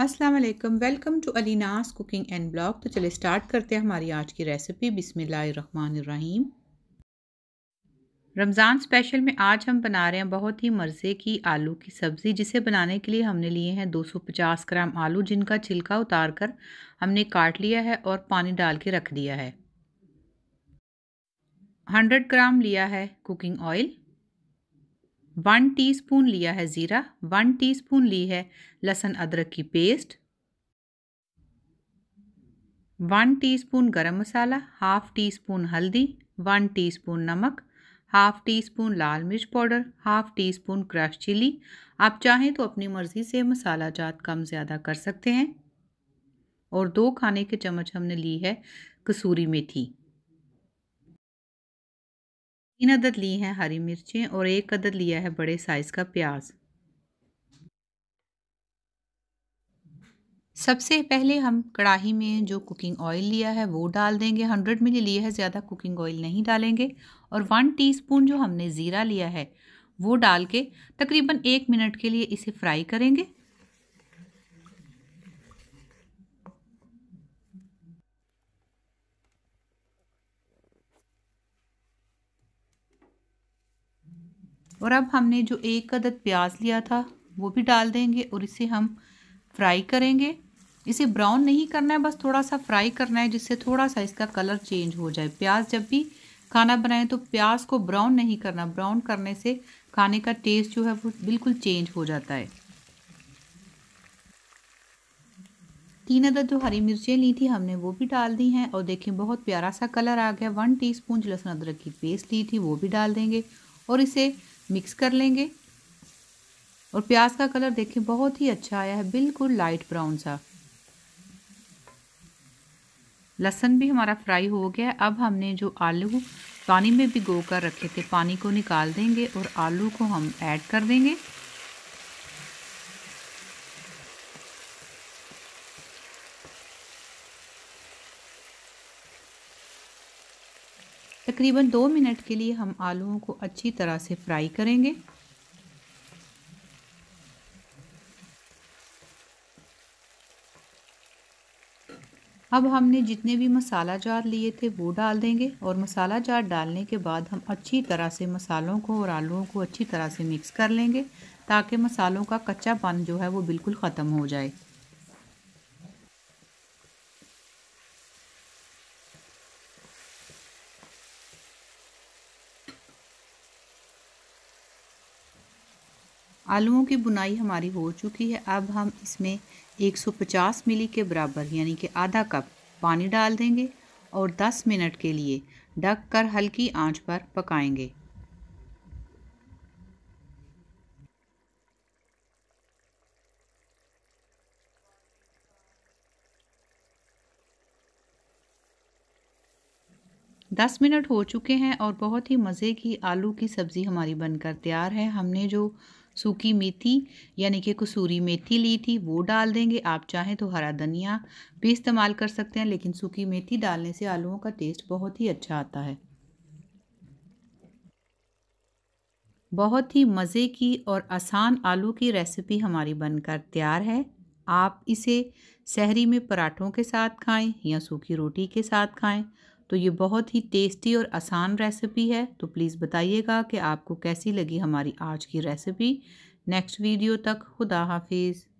अस्सलाम वालेकुम welcome to Alina's cooking and blog तो चलिए स्टार्ट करते हैं हमारी आज की रेसिपी बिसमीम रमज़ान स्पेशल में आज हम बना रहे हैं बहुत ही मज़े की आलू की सब्ज़ी जिसे बनाने के लिए हमने लिए हैं 250 ग्राम आलू जिनका छिलका उतार कर हमने काट लिया है और पानी डाल के रख दिया है 100 ग्राम लिया है कुकिंग ऑयल वन टीस्पून लिया है ज़ीरा वन टीस्पून ली है लहसुन अदरक की पेस्ट वन टीस्पून गरम मसाला हाफ़ टी स्पून हल्दी वन टीस्पून नमक हाफ़ टी स्पून लाल मिर्च powder half teaspoon crush chilli आप चाहें तो अपनी मर्ज़ी से मसाला जात कम ज़्यादा कर सकते हैं और दो खाने के चम्मच हमने ली है कसूरी मेथी तीन अदद ली हैं हरी मिर्चें और एक अदद लिया है बड़े साइज़ का प्याज सबसे पहले हम कढ़ाही में जो कुकिंग ऑयल लिया है वो डाल देंगे हंड्रेड मिली लिया है ज़्यादा कुकिंग ऑयल नहीं डालेंगे और वन टीस्पून जो हमने ज़ीरा लिया है वो डाल के तकरीबन एक मिनट के लिए इसे फ्राई करेंगे और अब हमने जो एक अदद प्याज लिया था वो भी डाल देंगे और इसे हम फ्राई करेंगे इसे ब्राउन नहीं करना है बस थोड़ा सा फ्राई करना है जिससे थोड़ा सा इसका कलर चेंज हो जाए प्याज जब भी खाना बनाएं तो प्याज को ब्राउन नहीं करना ब्राउन करने से खाने का टेस्ट जो है वो बिल्कुल चेंज हो जाता है तीन अदद जो हरी मिर्चें ली थी हमने वो भी डाल दी हैं और देखें बहुत प्यारा सा कलर आ गया वन टीस्पून लहसुन अदरक की पेस्ट ली थी वो भी डाल देंगे और इसे मिक्स कर लेंगे और प्याज का कलर देखें बहुत ही अच्छा आया है बिल्कुल लाइट ब्राउन सा लहसन भी हमारा फ्राई हो गया है अब हमने जो आलू पानी में भिगो कर रखे थे पानी को निकाल देंगे और आलू को हम ऐड कर देंगे तकरीबन दो मिनट के लिए हम आलूओं को अच्छी तरह से फ्राई करेंगे अब हमने जितने भी मसाला जार लिए थे वो डाल देंगे और मसाला जार डालने के बाद हम अच्छी तरह से मसालों को और आलूओं को अच्छी तरह से मिक्स कर लेंगे ताकि मसालों का कच्चा पान जो है वो बिल्कुल ख़त्म हो जाए आलूओं की बुनाई हमारी हो चुकी है अब हम इसमें 150 मिली के बराबर यानी कि आधा कप पानी डाल देंगे और 10 मिनट के लिए ढक कर हल्की आंच पर पकाएंगे दस मिनट हो चुके हैं और बहुत ही मज़े की आलू की सब्ज़ी हमारी बनकर तैयार है हमने जो सूखी मेथी यानी कि कसूरी मेथी ली थी वो डाल देंगे आप चाहें तो हरा धनिया भी इस्तेमाल कर सकते हैं लेकिन सूखी मेथी डालने से आलूओं का टेस्ट बहुत ही अच्छा आता है बहुत ही मज़े की और आसान आलू की रेसिपी हमारी बनकर तैयार है आप इसे शहरी में पराठों के साथ खाएं या सूखी रोटी के साथ खाएं तो ये बहुत ही टेस्टी और आसान रेसिपी है तो प्लीज़ बताइएगा कि आपको कैसी लगी हमारी आज की रेसिपी नेक्स्ट वीडियो तक खुदा हाफिज़